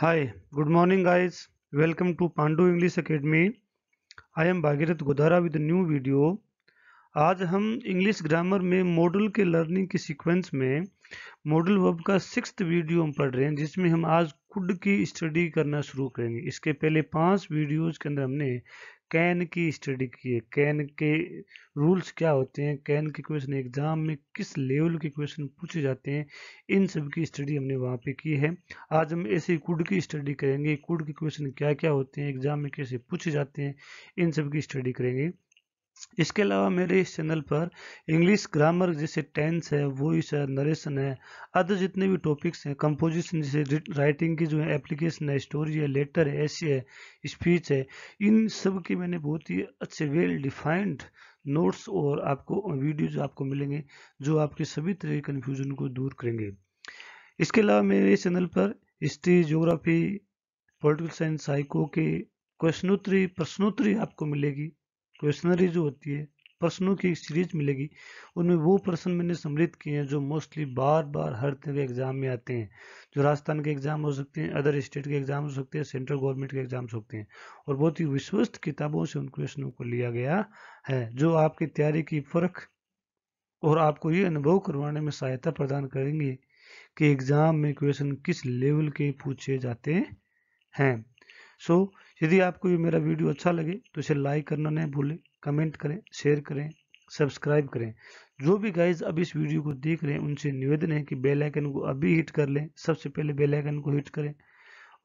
hi good morning guys welcome to Pandu English academy I am Bhagirath Godhara with new video आज हम English grammar में model के learning के sequence में मॉडल वर्ब का सिक्स वीडियो हम पढ़ रहे हैं जिसमें हम आज कुड की स्टडी करना शुरू करेंगे इसके पहले पांच वीडियोस के अंदर हमने कैन की स्टडी की है कैन के रूल्स क्या होते हैं कैन के क्वेश्चन एग्जाम में किस लेवल के क्वेश्चन पूछे जाते हैं इन सब की स्टडी हमने वहाँ पे की है आज हम ऐसे कुड की स्टडी करेंगे कुड के क्वेश्चन क्या क्या होते हैं एग्जाम में कैसे पूछे जाते हैं इन सब की स्टडी करेंगे इसके अलावा मेरे इस चैनल पर इंग्लिश ग्रामर जैसे टेंस है वॉइस है नरेशन है अदर जितने भी टॉपिक्स हैं कंपोजिशन जैसे राइटिंग की जो है एप्लीकेशन है स्टोरी है लेटर है ऐसे है स्पीच है इन सब की मैंने बहुत ही अच्छे वेल डिफाइंड नोट्स और आपको वीडियोज आपको मिलेंगे जो आपके सभी तरह के कन्फ्यूजन को दूर करेंगे इसके अलावा मेरे इस चैनल पर history geography political science psycho के क्वेश्चनोत्तरी प्रश्नोत्तरी आपको मिलेगी क्वेश्चनरी जो होती है प्रश्नों की सीरीज मिलेगी उनमें वो प्रश्न मैंने सम्मिलित किए हैं जो मोस्टली बार बार हर तरह के एग्जाम में आते हैं जो राजस्थान के एग्जाम हो सकते हैं अदर स्टेट के एग्जाम हो सकते हैं सेंट्रल गवर्नमेंट के एग्जाम हो सकते हैं और बहुत ही विश्वस्त किताबों से उन क्वेश्चनों को लिया गया है जो आपकी तैयारी की फर्क और आपको ये अनुभव करवाने में सहायता प्रदान करेंगे कि एग्जाम में क्वेश्चन किस लेवल के पूछे जाते हैं सो so, यदि आपको ये मेरा वीडियो अच्छा लगे तो इसे लाइक करना नहीं भूलें कमेंट करें शेयर करें सब्सक्राइब करें जो भी गाइज अब इस वीडियो को देख रहे हैं उनसे निवेदन है कि बेल आइकन को अभी हिट कर लें सबसे पहले बेल आइकन को हिट करें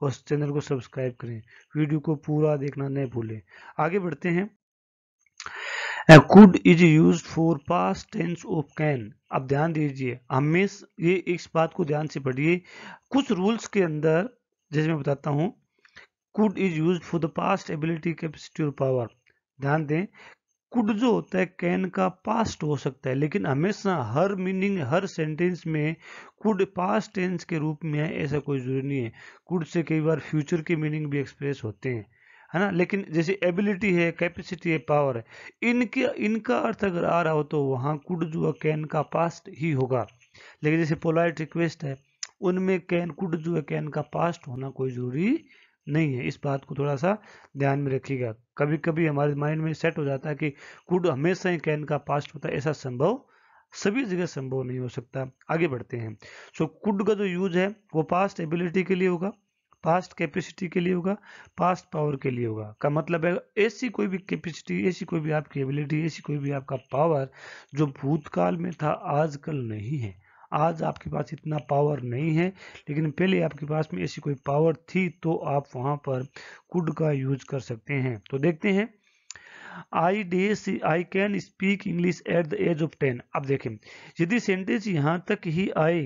और चैनल को सब्सक्राइब करें वीडियो को पूरा देखना नहीं भूलें आगे बढ़ते हैं could is use for past tense of can अब ध्यान दीजिए हमें ये इस बात को ध्यान से पढ़िए कुछ रूल्स के अंदर जैसे मैं बताता हूँ could is use for the past ability capacity और पावर ध्यान दें कुड जो होता है कैन का पास्ट हो सकता है लेकिन हमेशा हर मीनिंग हर सेंटेंस में कुड पास्ट टेंस के रूप में है ऐसा कोई जरूरी नहीं है कुड से कई बार फ्यूचर के मीनिंग भी एक्सप्रेस होते हैं है ना लेकिन जैसे एबिलिटी है कैपेसिटी है पावर है इनके इनका अर्थ अगर आ रहा हो तो वहाँ कुड जो कैन का पास्ट ही होगा लेकिन जैसे पोलाइट रिक्वेस्ट है उनमें कैन कुड जो है कैन का पास्ट होना कोई जरूरी नहीं है इस बात को थोड़ा सा ध्यान में रखिएगा कभी कभी हमारे माइंड में सेट हो जाता है कि कुड हमेशा ही कैन का पास्ट होता है ऐसा संभव सभी जगह संभव नहीं हो सकता आगे बढ़ते हैं सो so, कुड का जो यूज है वो पास्ट एबिलिटी के लिए होगा पास्ट कैपेसिटी के लिए होगा पास्ट पावर के लिए होगा का मतलब है ऐसी कोई भी कैपेसिटी ऐसी कोई भी आपकी एबिलिटी ऐसी कोई भी आपका पावर जो भूतकाल में था आजकल नहीं है आज आपके पास इतना पावर नहीं है लेकिन पहले आपके पास में ऐसी कोई पावर थी तो आप वहां पर कुड का यूज कर सकते हैं तो देखते हैं I day I can speak English at the age of ten अब देखें यदि सेंटेंस यहां तक ही आए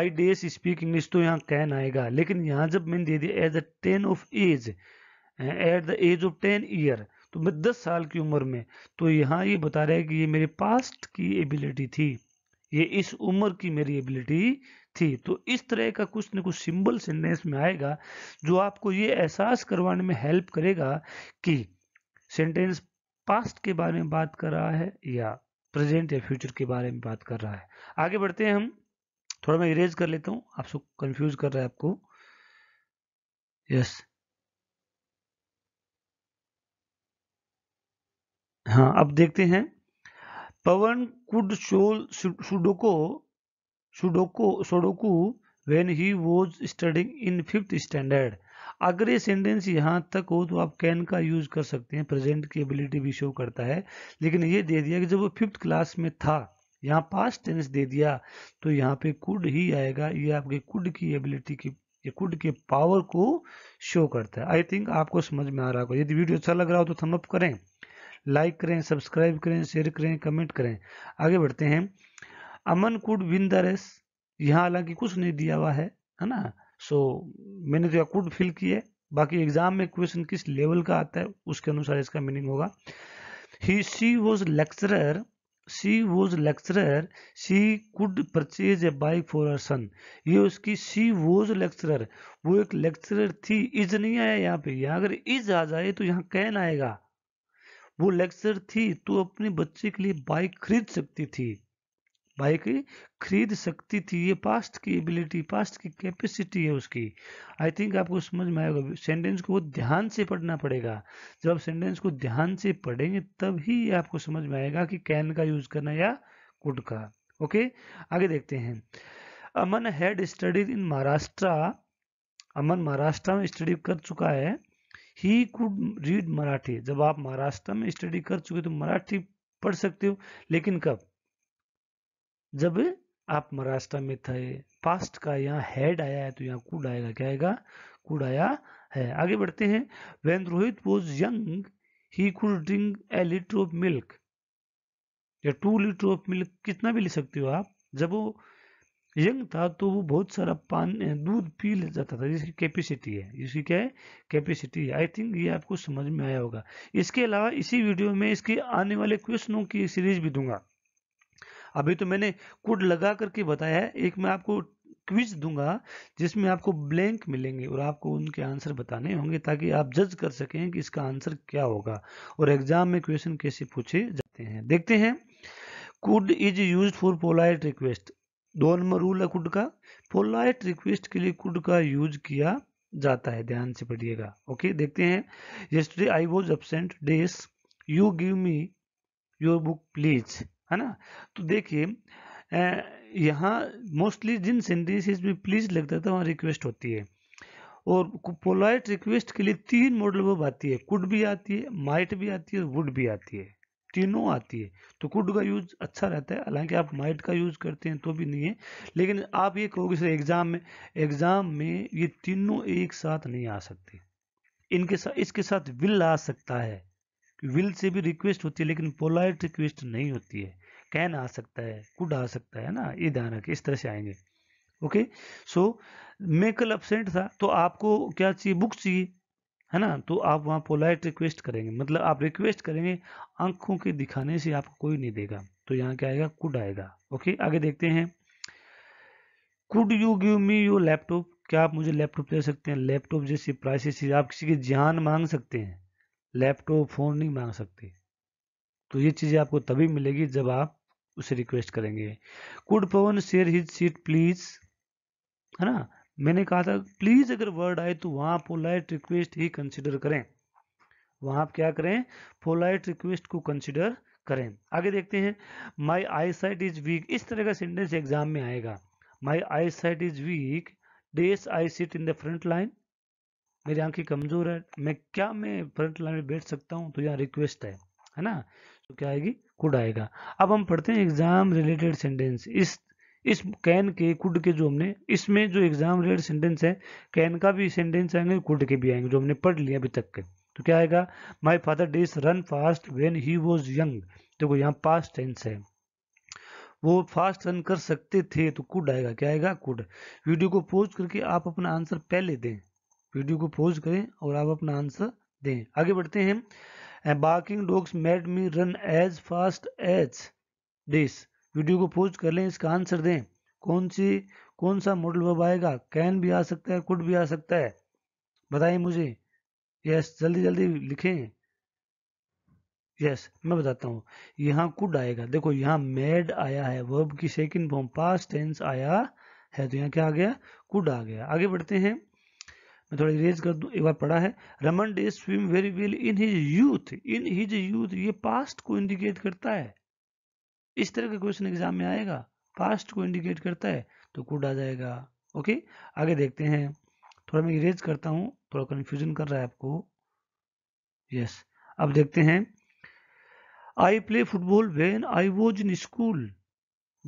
आई डे स्पीक इंग्लिश तो यहाँ कैन आएगा लेकिन यहाँ जब मैंने दे दिया age a ten of age at the age of ten year तो मैं दस साल की उम्र में तो यहाँ ये बता रहा है कि ये मेरे पास्ट की एबिलिटी थी ये इस उम्र की मेरी एबिलिटी थी तो इस तरह का कुछ न कुछ सिंबल सेंटेंस में आएगा जो आपको ये एहसास करवाने में हेल्प करेगा कि सेंटेंस पास्ट के बारे में बात कर रहा है या प्रेजेंट या फ्यूचर के बारे में बात कर रहा है आगे बढ़ते हैं हम थोड़ा मैं इरेज कर लेता हूं आप सब कंफ्यूज कर रहा है आपको यस हाँ अब देखते हैं Pawan could show sudoku sudoku sudoku when he was studying in fifth standard अगर ये सेंटेंस यहाँ तक हो तो आप कैन का यूज कर सकते हैं प्रेजेंट की एबिलिटी भी शो करता है लेकिन ये दे दिया कि जब वो फिफ्थ क्लास में था यहाँ पास टेंस दे दिया तो यहाँ पे कुड ही आएगा ये आपके कुड की एबिलिटी की ये कुड के पावर को शो करता है आई थिंक आपको समझ में आ रहा होगा यदि वीडियो अच्छा लग रहा हो तो थम अप करें लाइक करें सब्सक्राइब करें शेयर करें कमेंट करें आगे बढ़ते हैं Aman could win the race यहाँ हालांकि कुछ नहीं दिया हुआ है है ना सो so, मैंने तो कुड फिल किए बाकी एग्जाम में क्वेश्चन किस लेवल का आता है उसके अनुसार इसका मीनिंग होगा he she was lecturer she was lecturer she could purchase a bike for her son ये उसकी सी वॉज लेक्चरर वो एक लेक्चरर थी इज नहीं आया यहाँ पे यहाँ अगर इज आ जाए तो यहाँ कैन आएगा वो लेक्चर थी तो अपने बच्चे के लिए बाइक खरीद सकती थी बाइक खरीद सकती थी ये पास्ट की एबिलिटी पास्ट की कैपेसिटी है उसकी आई थिंक आपको समझ में आएगा सेंटेंस को ध्यान से पढ़ना पड़ेगा जब आप सेंटेंस को ध्यान से पढ़ेंगे तब ही आपको समझ में आएगा कि कैन का यूज करना या कुड का ओके आगे देखते हैं Aman had studied in Maharashtra Aman Maharashtra में स्टडी कर चुका है ही कुड रीड मराठी जब आप महाराष्ट्र में स्टडी कर चुके तो मराठी पढ़ सकते हो लेकिन कब जब आप महाराष्ट्र में थे पास्ट का यहाँ हेड आया है तो यहाँ कुड आएगा क्या आएगा कुड आया है आगे बढ़ते हैं when Rohit was young he could drink a litre of milk या टू लीटर ऑफ मिल्क कितना भी ले सकते हो आप जब वो यंग था तो वो बहुत सारा पानी दूध पी ले जाता था जिसकी कैपेसिटी है इसकी क्या है कैपेसिटी है आई थिंक ये आपको समझ में आया होगा इसके अलावा इसी वीडियो में इसके आने वाले क्वेश्चनों की सीरीज भी दूंगा अभी तो मैंने कुड लगा करके बताया है एक मैं आपको क्विज दूंगा जिसमें आपको ब्लैंक मिलेंगे और आपको उनके आंसर बताने होंगे ताकि आप जज कर सकें कि इसका आंसर क्या होगा और एग्जाम में क्वेश्चन कैसे पूछे जाते हैं देखते हैं could is use for polite request दो नंबर रूल है कुड का पोलाइट रिक्वेस्ट के लिए कुड का यूज किया जाता है ध्यान से पढ़िएगा ओके देखते हैं yesterday I was absent does you give me your book please है ना तो देखिए यहाँ मोस्टली जिन सेंटेंसेस में प्लीज लगता था वहाँ रिक्वेस्ट होती है और पोलाइट रिक्वेस्ट के लिए तीन मॉडल वर्ब आती है कुड भी आती है माइट भी आती है और वुड भी आती है तीनों आती है तो कुड का यूज अच्छा रहता है हालांकि आप माइट का यूज करते हैं तो भी नहीं है लेकिन आप ये कहोगे सर एग्जाम में एग्जाम में ये तीनों एक साथ नहीं आ सकते इनके साथ इसके साथ विल आ सकता है विल से भी रिक्वेस्ट होती है लेकिन पोलाइट रिक्वेस्ट नहीं होती है कैन आ सकता है कुड आ सकता है ना ये ध्यान रखें इस तरह से आएंगे ओके सो मैं कल अपसेंट था तो आपको क्या चाहिए बुक चाहिए है ना तो आप वहाँ पोलाइट रिक्वेस्ट करेंगे मतलब आप रिक्वेस्ट करेंगे आंखों के दिखाने से आपको कोई नहीं देगा तो यहाँ क्या आएगा कुड आएगा ओके आगे देखते हैं could you give me your laptop क्या आप मुझे लैपटॉप दे सकते हैं लैपटॉप जैसी प्राइसेस आप किसी की जान मांग सकते हैं लैपटॉप फ़ोन नहीं मांग सकते तो ये चीज़ें आपको तभी मिलेगी जब आप उसे रिक्वेस्ट करेंगे could Pawan share his seat please है ना मैंने कहा था प्लीज अगर वर्ड आए तो वहां पोलाइट रिक्वेस्ट ही कंसिडर करें वहां आप क्या करें पोलाइट रिक्वेस्ट को कंसिडर करें आगे देखते हैं my eyesight is weak इस तरह का सेंटेंस एग्जाम में आएगा my eyesight is weak does I sit in the front line मेरी आंखें कमजोर है मैं क्या मैं फ्रंट लाइन में बैठ सकता हूँ तो यहाँ रिक्वेस्ट है है ना तो क्या आएगी कुड आएगा अब हम पढ़ते हैं एग्जाम रिलेटेड सेंटेंस इस इस कैन के कुड के जो हमने इसमें जो एग्जाम रिलेटेड सेंटेंस है कैन का भी सेंटेंस आएंगे कुड के भी आएंगे जो हमने पढ़ लिया अभी तक के तो क्या आएगा my father does run fast when he was young देखो यहाँ पास्ट टेंस है वो फास्ट रन कर सकते थे तो कुड आएगा क्या आएगा कुड वीडियो को पोज करके आप अपना आंसर पहले दें वीडियो को पोज करें और आप अपना आंसर दें आगे बढ़ते हैं barking dogs made me run as fast as this video को पोज कर लें इसका आंसर दें कौन सी कौन सा मॉडल वर्ब आएगा कैन भी आ सकता है कुड भी आ सकता है बताइए मुझे यस जल्दी जल्दी लिखें यस मैं बताता हूँ यहाँ कुड आएगा देखो यहाँ मेड आया है वर्ब की सेकंड फॉर्म पास टेंस आया है तो यहाँ क्या आ गया कुड आ गया आगे बढ़ते हैं मैं थोड़ा इरेज कर दूं एक बार पढ़ा है Raman day swim very well in his youth in his youth ये पास्ट को इंडिकेट करता है इस तरह का क्वेश्चन एग्जाम में आएगा पास्ट को इंडिकेट करता है तो कुड आ जाएगा ओके आगे देखते हैं थोड़ा मैं इरेज करता हूँ थोड़ा कन्फ्यूजन कर रहा है आपको यस अब देखते हैं I play football when I was in school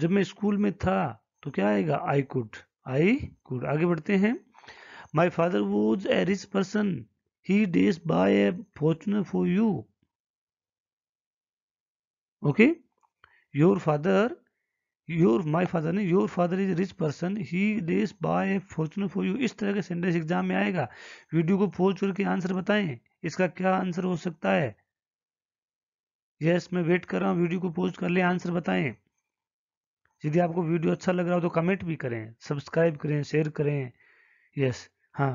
जब मैं स्कूल में था तो क्या आएगा आई कुड आई कुड आगे बढ़ते हैं my father was a rich person he does buy a Fortuner for you okay your father your my father नहीं your father is rich person he does buy fortune for you इस तरह के sentence exam में आएगा video को फोल छोड़ के आंसर बताएं इसका क्या आंसर हो सकता है यस yes, मैं वेट कर रहा हूँ वीडियो को पोस्ट कर ले आंसर बताएं यदि आपको वीडियो अच्छा लग रहा हो तो कमेंट भी करें सब्सक्राइब करें शेयर करें यस हाँ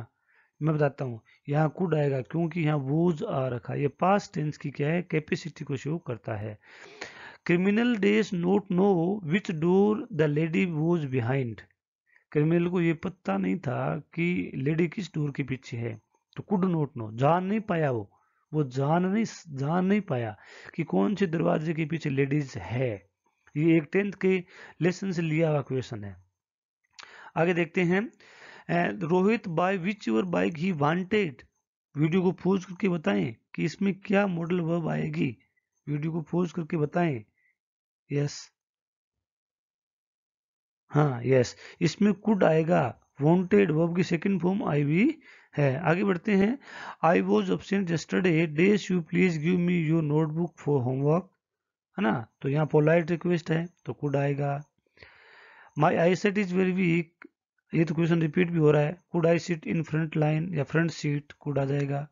मैं बताता हूँ यहाँ कुड आएगा क्योंकि यहाँ वोज आ रखा है ये पास टेंस की क्या है कैपेसिटी को शो करता है criminal does not know which door the lady was behind criminal को ये पता नहीं था कि लेडी किस डोर के पीछे है तो कुड नोट नो जान नहीं पाया वो वो जान नहीं जान नहीं पाया कि कौन से दरवाजे के पीछे लेडीज है ये एक टेंथ के लेसन से लिया हुआ क्वेश्चन है आगे देखते हैं Rohit buy which your bike he wanted video को पोज करके बताएं कि इसमें क्या मॉडल वर्ब आएगी वीडियो को पोज करके बताएं यस हाँ, यस इसमें कुड आएगा वॉन्टेड वर्ब की सेकेंड फॉर्म वी है आगे बढ़ते हैं I was absent yesterday does you please give me your notebook for homework है ना तो यहाँ पोलाइट रिक्वेस्ट है तो कुड आएगा my eyesight is very weak ये तो क्वेश्चन रिपीट भी हो रहा है could I seat in front line या फ्रंट सीट कुड आ जाएगा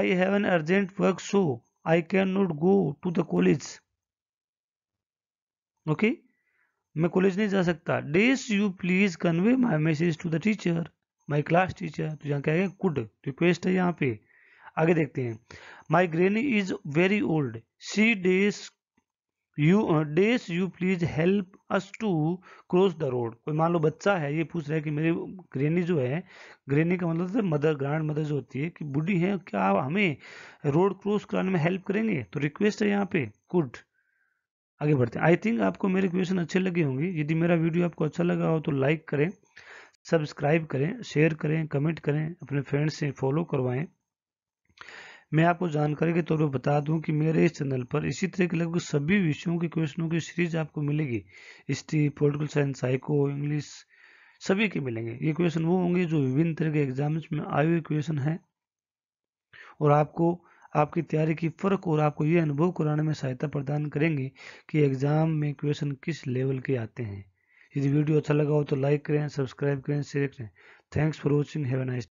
I have an urgent work so I can not go to the college okay मैं कॉलेज नहीं जा सकता does you please convey my message to the teacher my class teacher तो यहाँ क्या है कुड रिक्वेस्ट तो है यहाँ पे आगे देखते हैं my granny is very old she does you does you please help us to cross the road कोई मान लो बच्चा है ये पूछ रहा है कि मेरी ग्रेनी जो है ग्रेनी का मतलब मदर ग्रांड मदर जो होती है कि बुढ़ी है क्या हमें रोड क्रॉस कराने में हेल्प करेंगे तो रिक्वेस्ट है यहाँ पे कुड आगे बढ़ते हैं आई थिंक आपको मेरे क्वेश्चन अच्छे लगे होंगे यदि मेरा वीडियो आपको अच्छा लगा हो तो लाइक करें सब्सक्राइब करें शेयर करें कमेंट करें अपने फ्रेंड्स से फॉलो करवाएं मैं आपको जानकारी के तौर पर बता दूं कि मेरे इस चैनल पर इसी तरह के लगभग सभी विषयों के क्वेश्चनों की सीरीज आपको मिलेगी history political science psycho English सभी के मिलेंगे ये क्वेश्चन वो होंगे जो विभिन्न तरह के एग्जाम्स में आए हुए क्वेश्चन है और आपको आपकी तैयारी की फ़र्क और आपको ये अनुभव कराने में सहायता प्रदान करेंगे कि एग्ज़ाम में क्वेश्चन किस लेवल के आते हैं यदि वीडियो अच्छा लगा हो तो लाइक करें सब्सक्राइब करें शेयर करें thanks for watching have nice